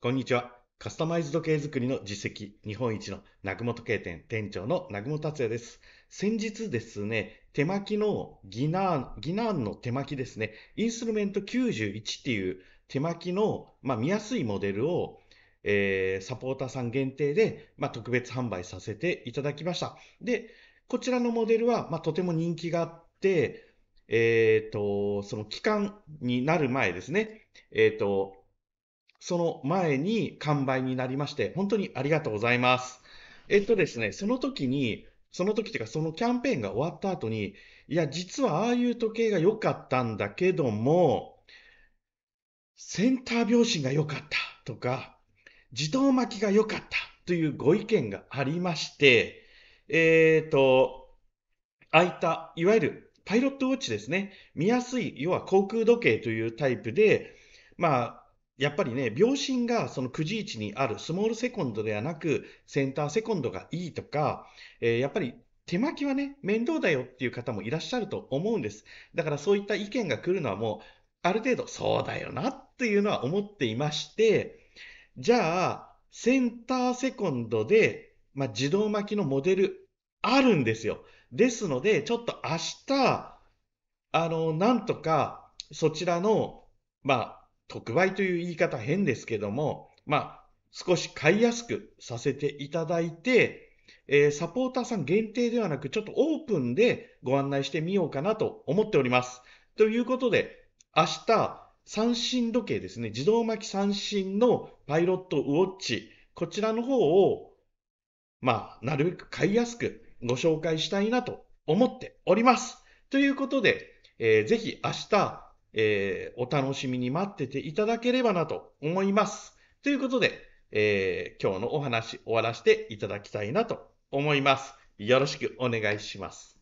こんにちは。カスタマイズ時計作りの実績日本一の南雲時計店店長の南雲達也です。先日ですね、手巻きのギナーン、ギナーンの手巻きですね、インストルメント91っていう手巻きの、まあ、見やすいモデルを、えー、サポーターさん限定で、まあ、特別販売させていただきました。で、こちらのモデルは、まあ、とても人気があって、えっ、ー、と、その期間になる前ですね、えっ、ー、と、その前に完売になりまして、本当にありがとうございます。えっとですね、その時に、その時っていうかそのキャンペーンが終わった後に、いや、実はああいう時計が良かったんだけども、センター拍子が良かったとか、自動巻きが良かったというご意見がありまして、えっ、ー、と、空いた、いわゆるパイロットウォッチですね。見やすい、要は航空時計というタイプで、まあ、やっぱりね、秒針がそのくじ位置にあるスモールセコンドではなく、センターセコンドがいいとか、えー、やっぱり手巻きはね、面倒だよっていう方もいらっしゃると思うんです。だからそういった意見が来るのはもう、ある程度そうだよなっていうのは思っていまして、じゃあ、センターセコンドで、まあ、自動巻きのモデルあるんですよ。ですので、ちょっと明日、あの、なんとか、そちらの、まあ、特売という言い方変ですけども、まあ、少し買いやすくさせていただいて、えー、サポーターさん限定ではなく、ちょっとオープンでご案内してみようかなと思っております。ということで、明日、三振時計ですね、自動巻き三振のパイロットウォッチ、こちらの方を、まあ、なるべく買いやすくご紹介したいなと思っております。ということで、えー、ぜひ明日、えー、お楽しみに待ってていただければなと思います。ということで、えー、今日のお話終わらせていただきたいなと思います。よろしくお願いします。